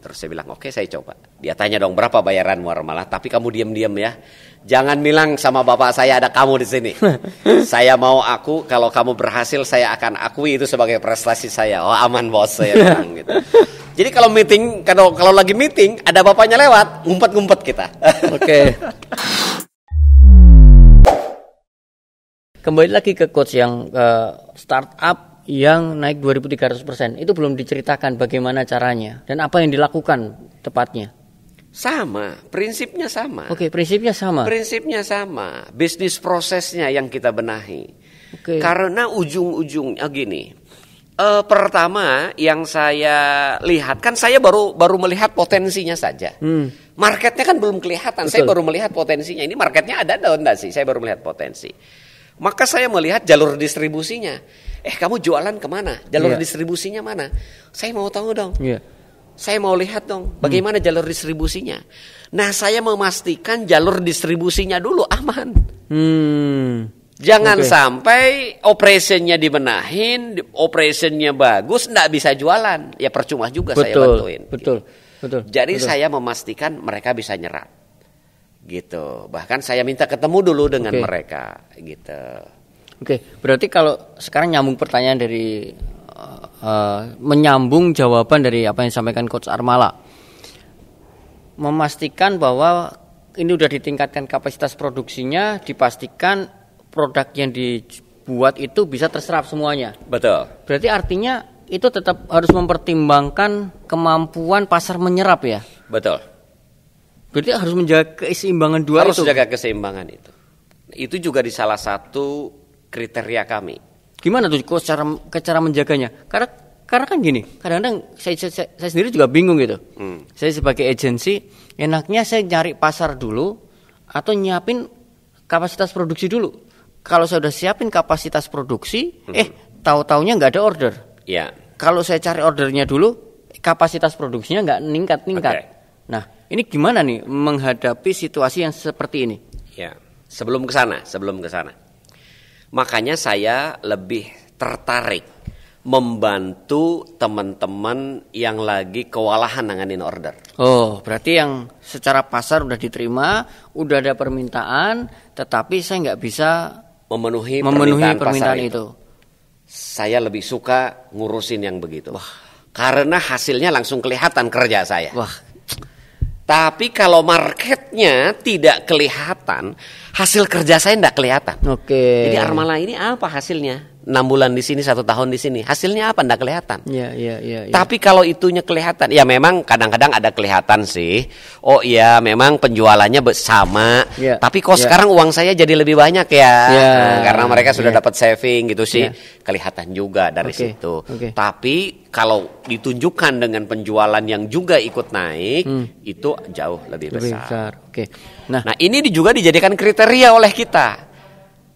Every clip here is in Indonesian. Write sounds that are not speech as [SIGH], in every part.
Terus saya bilang, oke okay, saya coba. Dia tanya dong, berapa bayaran Muarmalah, Tapi kamu diam-diam ya. Jangan bilang sama bapak saya ada kamu di sini. [LAUGHS] saya mau aku, kalau kamu berhasil saya akan akui itu sebagai prestasi saya. Oh aman bos, saya bilang [LAUGHS] gitu. Jadi kalau meeting, kalau kalau lagi meeting, ada bapaknya lewat, ngumpet-ngumpet kita. [LAUGHS] oke. Okay. Kembali lagi ke coach yang uh, startup yang naik 2.300%. Itu belum diceritakan bagaimana caranya dan apa yang dilakukan tepatnya. Sama, prinsipnya sama. Oke, okay, prinsipnya sama. Prinsipnya sama, bisnis prosesnya yang kita benahi. Okay. Karena ujung-ujungnya ah, gini. uh, pertama yang saya lihat kan saya baru baru melihat potensinya saja. Hmm. Marketnya kan belum kelihatan. Betul. Saya baru melihat potensinya. Ini marketnya ada atau enggak sih? Saya baru melihat potensi. Maka saya melihat jalur distribusinya eh kamu jualan kemana jalur yeah. distribusinya mana saya mau tahu dong yeah. saya mau lihat dong hmm. bagaimana hmm. jalur distribusinya nah saya memastikan jalur distribusinya dulu aman hmm. jangan okay. sampai operasinya dibenahin operasinya bagus tidak bisa jualan ya percuma juga betul, saya bantuin betul betul jadi betul. saya memastikan mereka bisa nyerap gitu bahkan saya minta ketemu dulu dengan okay. mereka gitu Oke, berarti kalau sekarang nyambung pertanyaan dari uh, menyambung jawaban dari apa yang disampaikan Coach Armala, memastikan bahwa ini sudah ditingkatkan kapasitas produksinya, dipastikan produk yang dibuat itu bisa terserap semuanya. Betul. Berarti artinya itu tetap harus mempertimbangkan kemampuan pasar menyerap ya. Betul. Berarti harus menjaga keseimbangan dua harus itu. Harus menjaga keseimbangan itu. Itu juga di salah satu kriteria kami. Gimana tuh kok cara cara menjaganya? Karena karena kan gini, kadang-kadang saya, saya, saya sendiri juga bingung gitu. Hmm. Saya sebagai agensi, enaknya saya nyari pasar dulu atau nyiapin kapasitas produksi dulu. Kalau saya udah siapin kapasitas produksi, hmm. eh tahu-taunya nggak ada order. Ya. Kalau saya cari ordernya dulu, kapasitas produksinya nggak meningkat ningkat Okay. Nah, ini gimana nih menghadapi situasi yang seperti ini? Ya. Sebelum ke sana, sebelum ke sana. Makanya saya lebih tertarik membantu teman-teman yang lagi kewalahan nanganin order. Oh, berarti yang secara pasar udah diterima, udah ada permintaan, tetapi saya nggak bisa memenuhi, memenuhi permintaan, permintaan pasar itu. itu. Saya lebih suka ngurusin yang begitu. Wah. Karena hasilnya langsung kelihatan kerja saya. Wah, tapi kalau marketnya tidak kelihatan, hasil kerja saya tidak kelihatan. Oke. Okay. Jadi Armala ini apa hasilnya? enam bulan di sini satu tahun di sini hasilnya apa ndak kelihatan ya, ya, ya, ya. tapi kalau itunya kelihatan ya memang kadang-kadang ada kelihatan sih oh iya memang penjualannya sama ya, tapi kok ya. sekarang uang saya jadi lebih banyak ya, ya hmm, karena mereka sudah ya. dapat saving gitu sih ya. kelihatan juga dari okay, situ okay. tapi kalau ditunjukkan dengan penjualan yang juga ikut naik hmm. itu jauh lebih, lebih besar, besar. Oke okay. nah nah ini juga dijadikan kriteria oleh kita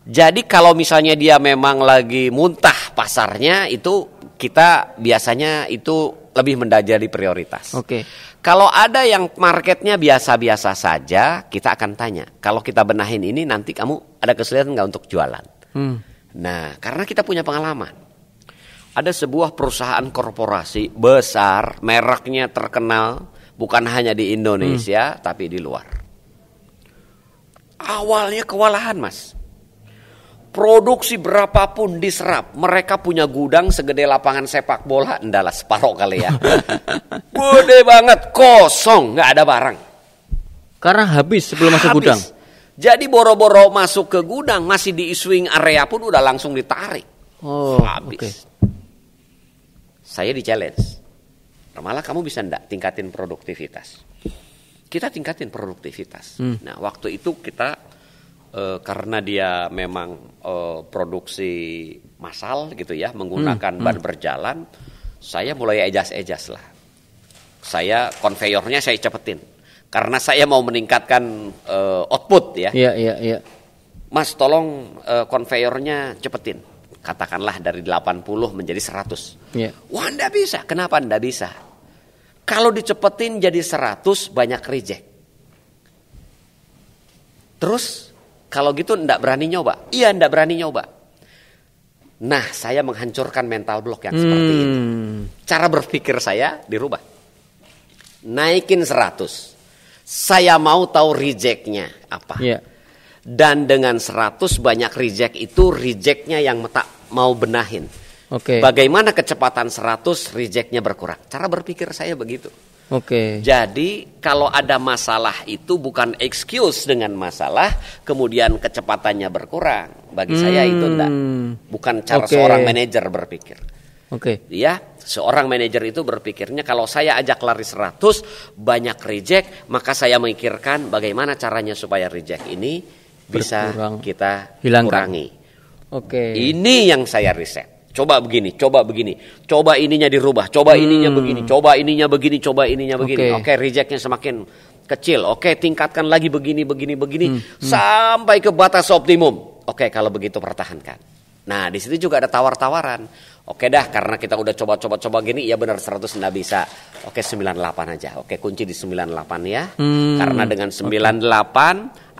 jadi kalau misalnya dia memang lagi muntah pasarnya itu kita biasanya itu lebih mendajari prioritas. Oke. Okay. Kalau ada yang marketnya biasa-biasa saja, kita akan tanya. Kalau kita benahin ini nanti kamu ada kesulitan nggak untuk jualan? Hmm. Nah, karena kita punya pengalaman. Ada sebuah perusahaan korporasi besar, mereknya terkenal, bukan hanya di Indonesia hmm. tapi di luar. Awalnya kewalahan, Mas Produksi berapapun diserap, mereka punya gudang segede lapangan sepak bola, Ndalah separoh kali ya. [LAUGHS] Gede banget, kosong, nggak ada barang. Karena habis sebelum habis. masuk gudang. Jadi boro-boro masuk ke gudang, masih di swing area pun udah langsung ditarik. Oh, habis. Okay. Saya di challenge. Malah kamu bisa ndak tingkatin produktivitas. Kita tingkatin produktivitas. Hmm. Nah, waktu itu kita e, karena dia memang e, produksi massal gitu ya menggunakan hmm, ban hmm. berjalan saya mulai ejas-ejas lah saya konveyornya saya cepetin karena saya mau meningkatkan e, output ya iya iya iya mas tolong e, konveyornya cepetin katakanlah dari 80 menjadi 100 yeah. wah ndak bisa kenapa ndak bisa kalau dicepetin jadi 100 banyak reject terus kalau gitu ndak berani nyoba. Iya ndak berani nyoba. Nah saya menghancurkan mental block yang hmm. seperti itu. Cara berpikir saya dirubah. Naikin 100. Saya mau tahu rejectnya apa. Yeah. Dan dengan 100 banyak reject itu rejectnya yang tak mau benahin. Oke. Okay. Bagaimana kecepatan 100 rejectnya berkurang. Cara berpikir saya begitu. Oke. Okay. Jadi kalau ada masalah itu bukan excuse dengan masalah kemudian kecepatannya berkurang. Bagi hmm. saya itu enggak. Bukan cara okay. seorang manajer berpikir. Oke. Okay. Ya, seorang manajer itu berpikirnya kalau saya ajak lari 100 banyak reject, maka saya memikirkan bagaimana caranya supaya reject ini bisa Berkurang, kita hilangkan. kurangi. Oke. Okay. Ini yang saya riset. Coba begini, coba begini, coba ininya dirubah, coba hmm. ininya begini, coba ininya begini, coba ininya begini. Oke, okay. okay, rejectnya semakin kecil. Oke, okay, tingkatkan lagi begini, begini, begini, hmm. hmm. sampai ke batas optimum. Oke, okay, kalau begitu pertahankan. Nah, di situ juga ada tawar-tawaran. Oke dah, karena kita udah coba-coba-coba gini, ya benar 100 ndak bisa. Oke 98 aja. Oke kunci di 98 ya. Hmm. Karena dengan 98 okay.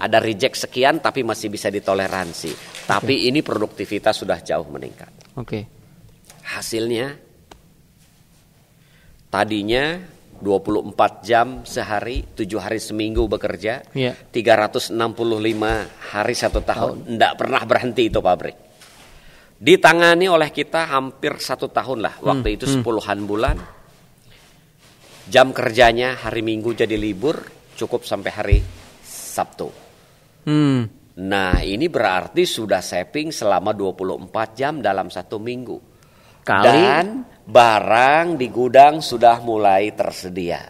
ada reject sekian, tapi masih bisa ditoleransi. Okay. Tapi ini produktivitas sudah jauh meningkat. Oke. Okay. Hasilnya tadinya 24 jam sehari, 7 hari seminggu bekerja, yeah. Iya. 365 hari satu tahun, tidak pernah berhenti itu pabrik ditangani oleh kita hampir satu tahun lah hmm, waktu itu hmm. sepuluhan hmm. bulan jam kerjanya hari minggu jadi libur cukup sampai hari sabtu hmm. nah ini berarti sudah saving selama 24 jam dalam satu minggu Kali. dan barang di gudang sudah mulai tersedia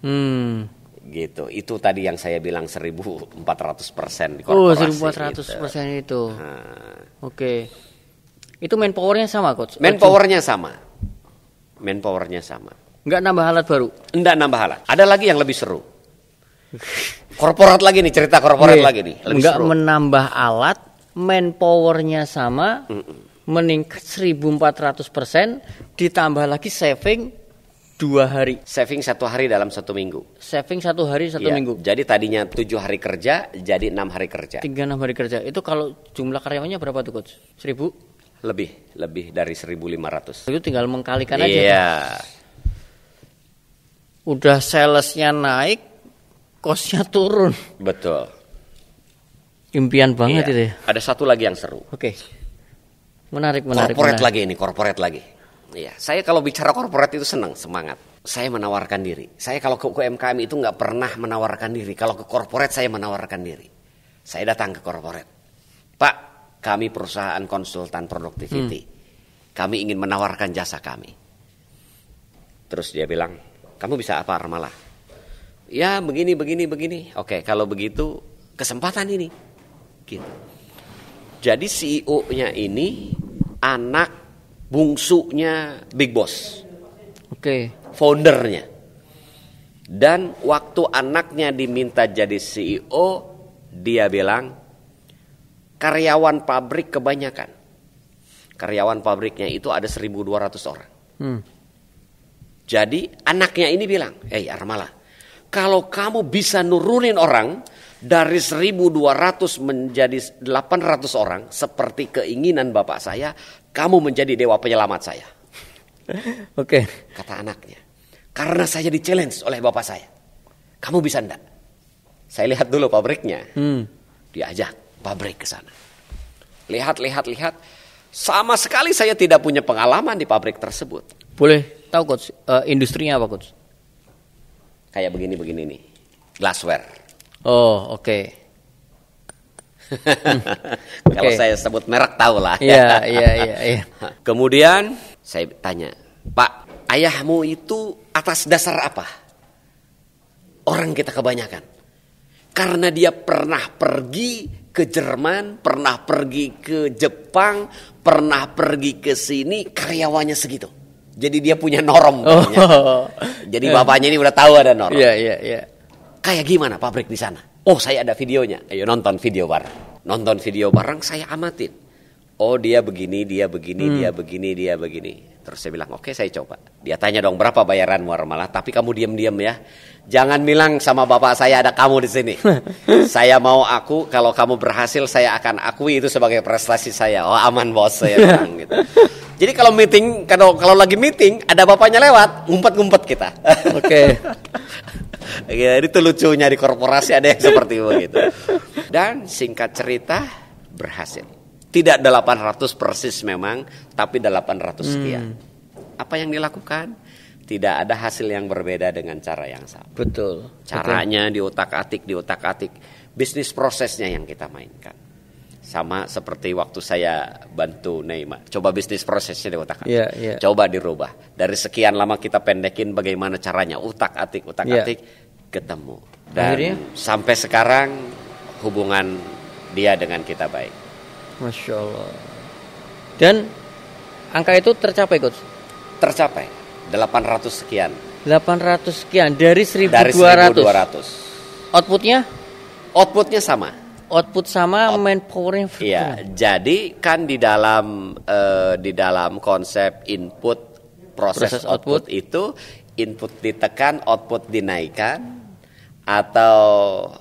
hmm gitu. Itu tadi yang saya bilang 1400% di oh, korporasi. Oh, 1400% itu, itu. Nah. Oke. Okay. Itu manpowernya sama coach. Manpowernya sama. Manpowernya sama. Enggak nambah alat baru. Enggak nambah alat. Ada lagi yang lebih seru. korporat lagi nih cerita korporat yeah. lagi nih. Lebih Enggak seru. menambah alat, manpowernya sama. Mm -mm. Meningkat 1400 persen, ditambah lagi saving dua hari. Saving satu hari dalam satu minggu. Saving satu hari satu ya, minggu. Jadi tadinya tujuh hari kerja, jadi enam hari kerja. Tiga enam hari kerja. Itu kalau jumlah karyawannya berapa tuh coach? Seribu? Lebih, lebih dari 1500. Itu tinggal mengkalikan yeah. aja. Iya. Udah salesnya naik, kosnya turun. Betul. Impian banget iya. itu ya. Ada satu lagi yang seru. Oke. Okay. Menarik, menarik. Korporat menarik. lagi ini, korporat lagi. Iya, saya kalau bicara korporat itu senang, semangat. Saya menawarkan diri. Saya kalau ke UMKM itu nggak pernah menawarkan diri. Kalau ke korporat saya menawarkan diri. Saya datang ke korporat. Pak, kami perusahaan konsultan produktiviti. Hmm. Kami ingin menawarkan jasa kami. Terus dia bilang, kamu bisa apa Armalah? Ya begini, begini, begini. Oke, kalau begitu kesempatan ini. Gitu. Jadi CEO-nya ini anak bungsunya Big Boss. Oke. Foundernya. Dan waktu anaknya diminta jadi CEO, dia bilang, karyawan pabrik kebanyakan. Karyawan pabriknya itu ada 1.200 orang. Hmm. Jadi anaknya ini bilang, "Hei Armala, kalau kamu bisa nurunin orang dari 1.200 menjadi 800 orang seperti keinginan bapak saya, kamu menjadi dewa penyelamat saya." [LAUGHS] Oke, okay. kata anaknya. Karena saya di challenge oleh bapak saya. Kamu bisa enggak? Saya lihat dulu pabriknya. Hmm. Diajak pabrik ke sana. Lihat, lihat, lihat. Sama sekali saya tidak punya pengalaman di pabrik tersebut. Boleh tahu coach, uh, industrinya apa coach? Kayak begini-begini nih, glassware. Oh oke. Okay. hmm. okay. Kalau saya sebut merek tahu lah. Iya, [LAUGHS] iya iya iya. Kemudian saya tanya, Pak ayahmu itu atas dasar apa? Orang kita kebanyakan. Karena dia pernah pergi ke Jerman, pernah pergi ke Jepang, pernah pergi ke sini, karyawannya segitu. Jadi dia punya norm. Oh. Jadi yeah. [LAUGHS] bapaknya ini udah tahu ada norm. Iya, yeah, iya, yeah, iya. Yeah. Kayak gimana pabrik di sana? Oh, saya ada videonya. Ayo nonton video bareng. Nonton video bareng saya amatin oh dia begini, dia begini, hmm. dia begini, dia begini. Terus saya bilang, oke okay, saya coba. Dia tanya dong berapa bayaran malah. tapi kamu diam-diam ya. Jangan bilang sama bapak saya ada kamu di sini. [LAUGHS] saya mau aku, kalau kamu berhasil saya akan akui itu sebagai prestasi saya. Oh aman bos saya bilang gitu. Jadi kalau meeting, kalau kalau lagi meeting ada bapaknya lewat, ngumpet-ngumpet kita. [LAUGHS] Oke. Okay. ya, itu lucunya di korporasi ada yang seperti itu Dan singkat cerita berhasil. Tidak 800 persis memang, tapi 800 hmm. sekian. Apa yang dilakukan? Tidak ada hasil yang berbeda dengan cara yang sama. Betul. Caranya di otak atik di otak atik Bisnis prosesnya yang kita mainkan. Sama seperti waktu saya bantu Neymar. Coba bisnis prosesnya di otak atik Yeah, yeah. Coba dirubah. Dari sekian lama kita pendekin bagaimana caranya. Utak-atik, utak-atik. Iya. Ketemu. Dan Akhirnya? sampai sekarang hubungan dia dengan kita baik. Masya Allah. Dan angka itu tercapai coach? Tercapai. 800 sekian. 800 sekian dari 1200. Dari 1200. Outputnya? Outputnya sama. Output sama Out, manpowernya Iya, jadi kan di dalam uh, di dalam konsep input proses, proses output. output itu input ditekan, output dinaikkan atau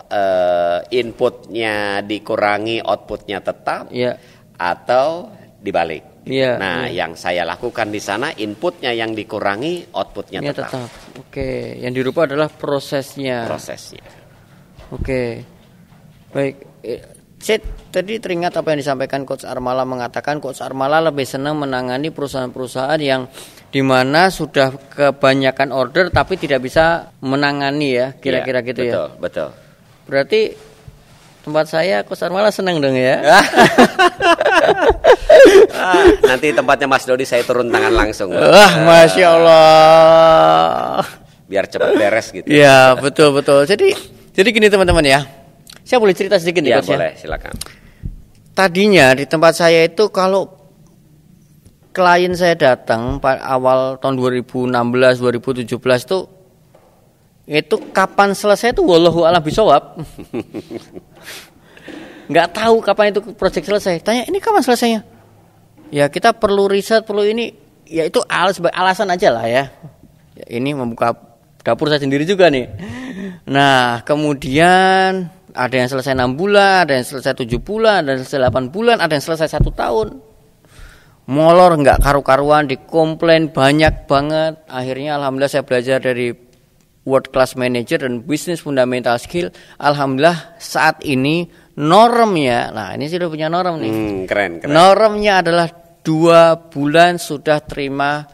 uh, inputnya dikurangi outputnya tetap yeah. atau dibalik. Yeah, nah, yeah. yang saya lakukan di sana inputnya yang dikurangi, outputnya yeah, tetap. tetap. Oke, yang dirubah adalah prosesnya. Prosesnya. Oke, baik. Eh, Sid, tadi teringat apa yang disampaikan Coach Armala mengatakan Coach Armala lebih senang menangani perusahaan-perusahaan yang dimana sudah kebanyakan order tapi tidak bisa menangani ya, kira-kira ya, gitu betul, ya. Betul, betul. Berarti tempat saya Coach Armala senang dong ya. [LAUGHS] Ah, nanti tempatnya Mas Dodi saya turun tangan langsung. Wah, ah. Masya Allah. Biar cepat beres gitu. ya betul betul. Jadi jadi gini teman-teman ya saya boleh cerita sedikit nih, ya, Coach ya? boleh, silakan. Tadinya di tempat saya itu kalau klien saya datang awal tahun 2016 2017 itu itu kapan selesai itu wallahu alam bisawab. [LAUGHS] nggak tahu kapan itu proyek selesai. Tanya ini kapan selesainya? Ya kita perlu riset, perlu ini. Ya itu alas alasan aja lah ya. ya. Ini membuka dapur saya sendiri juga nih. Nah kemudian ada yang selesai 6 bulan, ada yang selesai 7 bulan, ada yang selesai 8 bulan, ada yang selesai 1 tahun. Molor nggak karu-karuan, dikomplain banyak banget. Akhirnya alhamdulillah saya belajar dari world class manager dan business fundamental skill. Alhamdulillah saat ini normnya, nah ini sudah punya norm nih. Hmm, keren, keren. Normnya adalah dua bulan sudah terima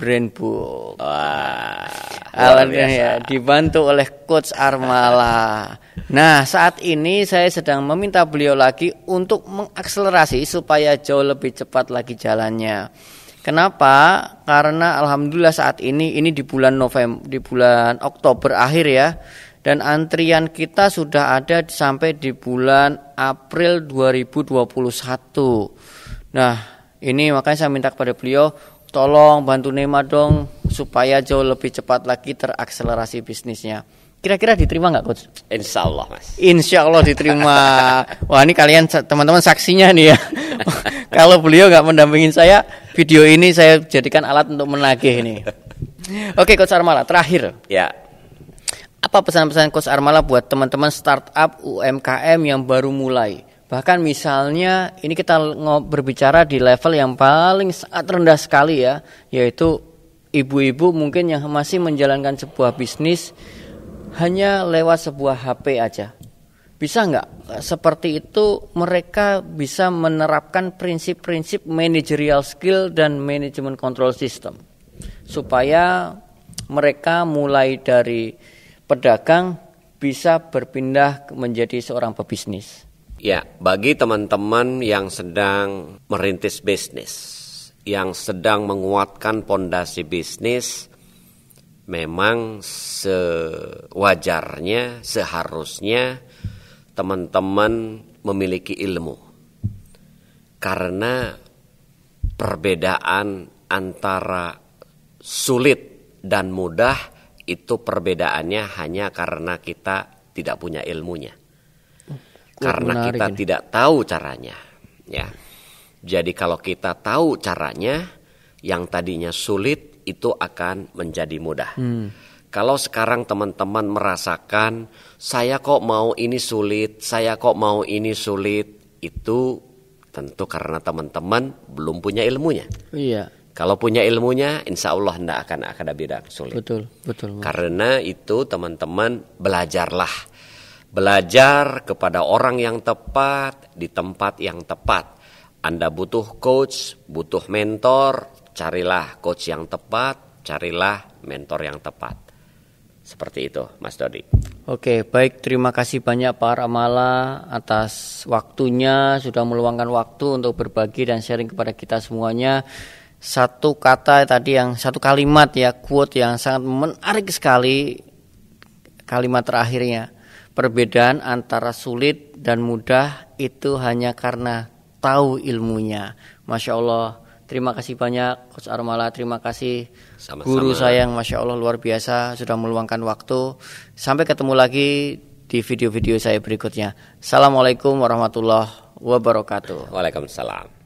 brand Book. Wah, alatnya ya dibantu oleh coach Armala. Nah, saat ini saya sedang meminta beliau lagi untuk mengakselerasi supaya jauh lebih cepat lagi jalannya. Kenapa? Karena alhamdulillah saat ini ini di bulan November, di bulan Oktober akhir ya. Dan antrian kita sudah ada sampai di bulan April 2021. Nah, ini makanya saya minta kepada beliau tolong bantu Nema dong supaya jauh lebih cepat lagi terakselerasi bisnisnya. Kira-kira diterima nggak coach? Insya Allah mas. Insya Allah diterima. Wah ini kalian teman-teman saksinya nih ya. [LAUGHS] Kalau beliau nggak mendampingin saya, video ini saya jadikan alat untuk menagih ini. Oke coach Armala terakhir. Ya. Apa pesan-pesan coach Armala buat teman-teman startup UMKM yang baru mulai? Bahkan misalnya ini kita berbicara di level yang paling sangat rendah sekali ya, yaitu ibu-ibu mungkin yang masih menjalankan sebuah bisnis hanya lewat sebuah HP aja. Bisa nggak eh, seperti itu mereka bisa menerapkan prinsip-prinsip managerial skill dan manajemen control system supaya mereka mulai dari pedagang bisa berpindah menjadi seorang pebisnis. Ya, bagi teman-teman yang sedang merintis bisnis, yang sedang menguatkan pondasi bisnis, memang sewajarnya, seharusnya teman-teman memiliki ilmu. Karena perbedaan antara sulit dan mudah itu perbedaannya hanya karena kita tidak punya ilmunya karena kita ini. tidak tahu caranya ya. Jadi kalau kita tahu caranya yang tadinya sulit itu akan menjadi mudah. Hmm. Kalau sekarang teman-teman merasakan saya kok mau ini sulit, saya kok mau ini sulit, itu tentu karena teman-teman belum punya ilmunya. Iya. Kalau punya ilmunya, insya Allah tidak akan akan ada bidang sulit. Betul, betul, betul. Karena itu teman-teman belajarlah Belajar kepada orang yang tepat di tempat yang tepat. Anda butuh coach, butuh mentor, carilah coach yang tepat, carilah mentor yang tepat. Seperti itu, Mas Dodi. Oke, baik. Terima kasih banyak Pak Ramala atas waktunya, sudah meluangkan waktu untuk berbagi dan sharing kepada kita semuanya satu kata tadi yang satu kalimat ya quote yang sangat menarik sekali kalimat terakhirnya perbedaan antara sulit dan mudah itu hanya karena tahu ilmunya. Masya Allah. Terima kasih banyak Coach Armala, terima kasih Sama-sama. guru saya yang Masya Allah luar biasa sudah meluangkan waktu. Sampai ketemu lagi di video-video saya berikutnya. Assalamualaikum warahmatullahi wabarakatuh. Waalaikumsalam.